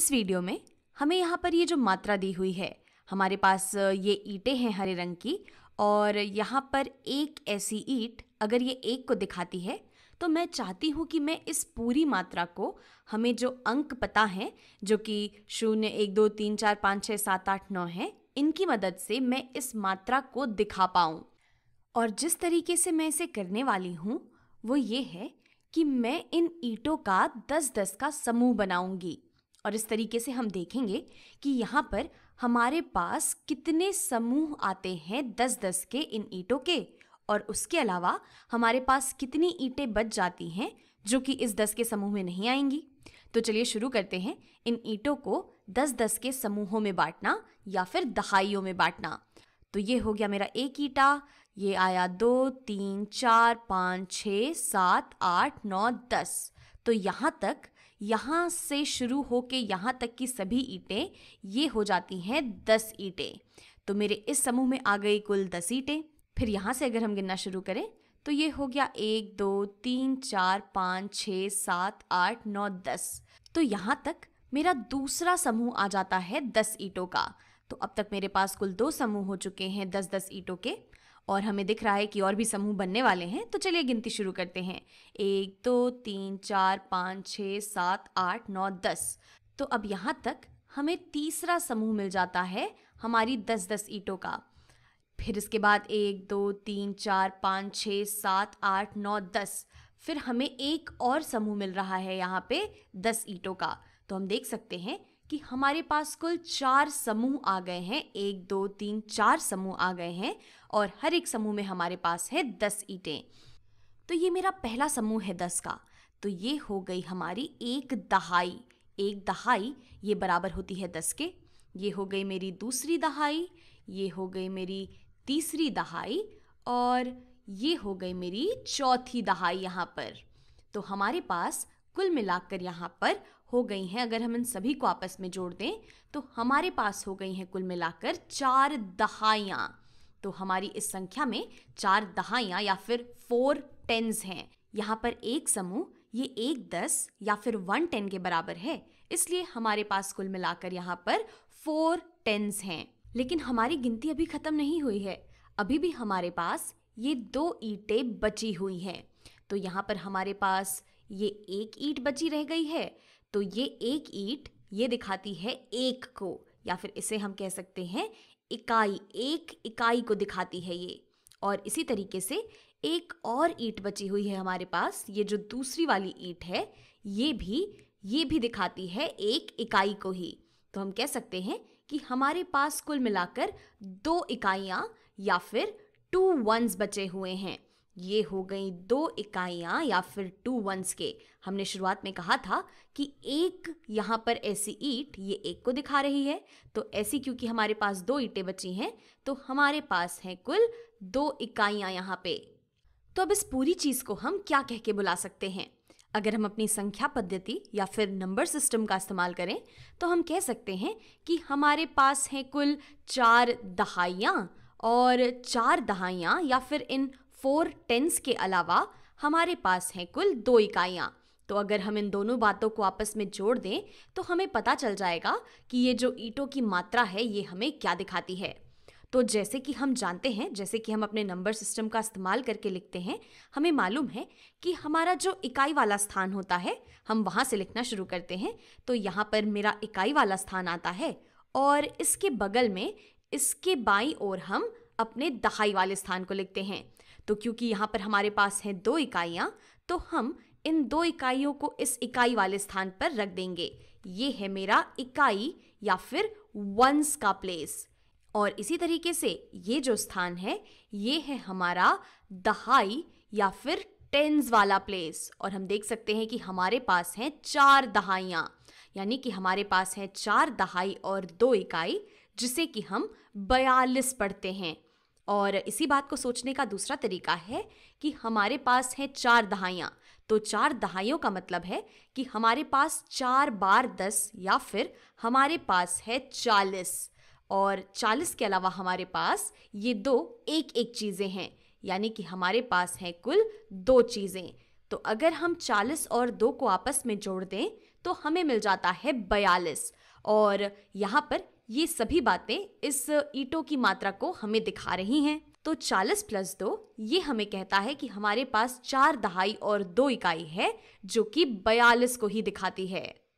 इस वीडियो में हमें यहाँ पर ये जो मात्रा दी हुई है हमारे पास ये ईटें हैं हरे रंग की और यहाँ पर एक ऐसी ईट अगर ये एक को दिखाती है तो मैं चाहती हूँ कि मैं इस पूरी मात्रा को हमें जो अंक पता हैं जो कि शून्य एक दो तीन चार पाँच छः सात आठ नौ है इनकी मदद से मैं इस मात्रा को दिखा पाऊँ और जिस तरीके से मैं इसे करने वाली हूँ वो ये है कि मैं इन ईंटों का दस दस का समूह बनाऊंगी और इस तरीके से हम देखेंगे कि यहाँ पर हमारे पास कितने समूह आते हैं दस दस के इन ईंटों के और उसके अलावा हमारे पास कितनी ईंटें बच जाती हैं जो कि इस दस के समूह में नहीं आएंगी तो चलिए शुरू करते हैं इन ईंटों को दस दस के समूहों में बांटना या फिर दहाइयों में बांटना तो ये हो गया मेरा एक ईटा ये आया दो तीन चार पाँच छ सात आठ नौ दस तो यहाँ तक यहाँ से शुरू हो के यहाँ तक की सभी ईंटें ये हो जाती हैं दस ईंटें तो मेरे इस समूह में आ गई कुल दस ईंटें फिर यहाँ से अगर हम गिनना शुरू करें तो ये हो गया एक दो तीन चार पाँच छ सात आठ नौ दस तो यहाँ तक मेरा दूसरा समूह आ जाता है दस ईंटों का तो अब तक मेरे पास कुल दो समूह हो चुके हैं दस दस ईंटों के और हमें दिख रहा है कि और भी समूह बनने वाले हैं तो चलिए गिनती शुरू करते हैं एक दो तीन चार पाँच छः सात आठ नौ दस तो अब यहाँ तक हमें तीसरा समूह मिल जाता है हमारी दस दस ईंटों का फिर इसके बाद एक दो तीन चार पाँच छः सात आठ नौ दस फिर हमें एक और समूह मिल रहा है यहाँ पे दस ईंटों का तो हम देख सकते हैं कि हमारे पास कुल चार समूह आ गए हैं एक दो तीन चार समूह आ गए हैं और हर एक समूह में हमारे पास है दस ईंटें तो ये मेरा पहला समूह है दस का तो ये हो गई हमारी एक दहाई एक दहाई ये बराबर होती है दस के ये हो गई मेरी दूसरी दहाई ये हो गई मेरी तीसरी दहाई और ये हो गई मेरी चौथी दहाई यहाँ पर तो हमारे पास कुल मिलाकर यहाँ पर हो गई हैं अगर हम इन सभी को आपस में जोड़ दें तो हमारे पास हो गई हैं कुल मिलाकर चार दहाइयाँ तो हमारी इस संख्या में चार दहाइयाँ या फिर फोर टेंस हैं यहाँ पर एक समूह ये एक दस या फिर वन टेन के बराबर है इसलिए हमारे पास कुल मिलाकर यहाँ पर फोर टेंस हैं लेकिन हमारी गिनती अभी ख़त्म नहीं हुई है अभी भी हमारे पास ये दो ईटें बची हुई हैं तो यहाँ पर हमारे पास ये एक ईट बची रह गई है तो ये एक ईट ये दिखाती है एक को या फिर इसे हम कह सकते हैं इकाई एक इकाई को दिखाती है ये और इसी तरीके से एक और ईट बची हुई है हमारे पास ये जो दूसरी वाली ईट है ये भी ये भी दिखाती है एक इकाई को ही तो हम कह सकते हैं कि हमारे पास कुल मिलाकर दो इकाइयाँ या फिर टू वंस बचे हुए हैं ये हो गई दो इकाइयाँ या फिर टू वंस के हमने शुरुआत में कहा था कि एक यहाँ पर ऐसी ईट ये एक को दिखा रही है तो ऐसी क्योंकि हमारे पास दो ईटें बची हैं तो हमारे पास हैं कुल दो इकाइयाँ यहाँ पे तो अब इस पूरी चीज़ को हम क्या कह के बुला सकते हैं अगर हम अपनी संख्या पद्धति या फिर नंबर सिस्टम का इस्तेमाल करें तो हम कह सकते हैं कि हमारे पास हैं कुल चार दहाइयाँ और चार दहाइयाँ या फिर इन फोर टेंस के अलावा हमारे पास हैं कुल दो इकाइयाँ तो अगर हम इन दोनों बातों को आपस में जोड़ दें तो हमें पता चल जाएगा कि ये जो ईटों की मात्रा है ये हमें क्या दिखाती है तो जैसे कि हम जानते हैं जैसे कि हम अपने नंबर सिस्टम का इस्तेमाल करके लिखते हैं हमें मालूम है कि हमारा जो इकाई वाला स्थान होता है हम वहाँ से लिखना शुरू करते हैं तो यहाँ पर मेरा इकाई वाला स्थान आता है और इसके बगल में इसके बाई और हम अपने दहाई वाले स्थान को लिखते हैं तो क्योंकि यहाँ पर हमारे पास हैं दो इकाइयाँ तो हम इन दो इकाइयों को इस इकाई वाले स्थान पर रख देंगे ये है मेरा इकाई या फिर वंस का प्लेस और इसी तरीके से ये जो स्थान है ये है हमारा दहाई या फिर टेंस वाला प्लेस और हम देख सकते हैं कि हमारे पास हैं चार दहाइयाँ यानी कि हमारे पास हैं चार दहाई और दो इकाई जिसे कि हम बयालीस पढ़ते हैं और इसी बात को सोचने का दूसरा तरीका है कि हमारे पास है चार दहाइयाँ तो चार दहाइयों का मतलब है कि हमारे पास चार बार दस या फिर हमारे पास है चालीस और चालीस के अलावा हमारे पास ये दो एक एक चीज़ें हैं यानी कि हमारे पास हैं कुल दो चीज़ें तो अगर हम चालीस और दो को आपस में जोड़ दें तो हमें मिल जाता है बयालीस और यहाँ पर ये सभी बातें इस ईटो की मात्रा को हमें दिखा रही हैं तो 40 प्लस दो ये हमें कहता है कि हमारे पास चार दहाई और दो इकाई है जो कि बयालीस को ही दिखाती है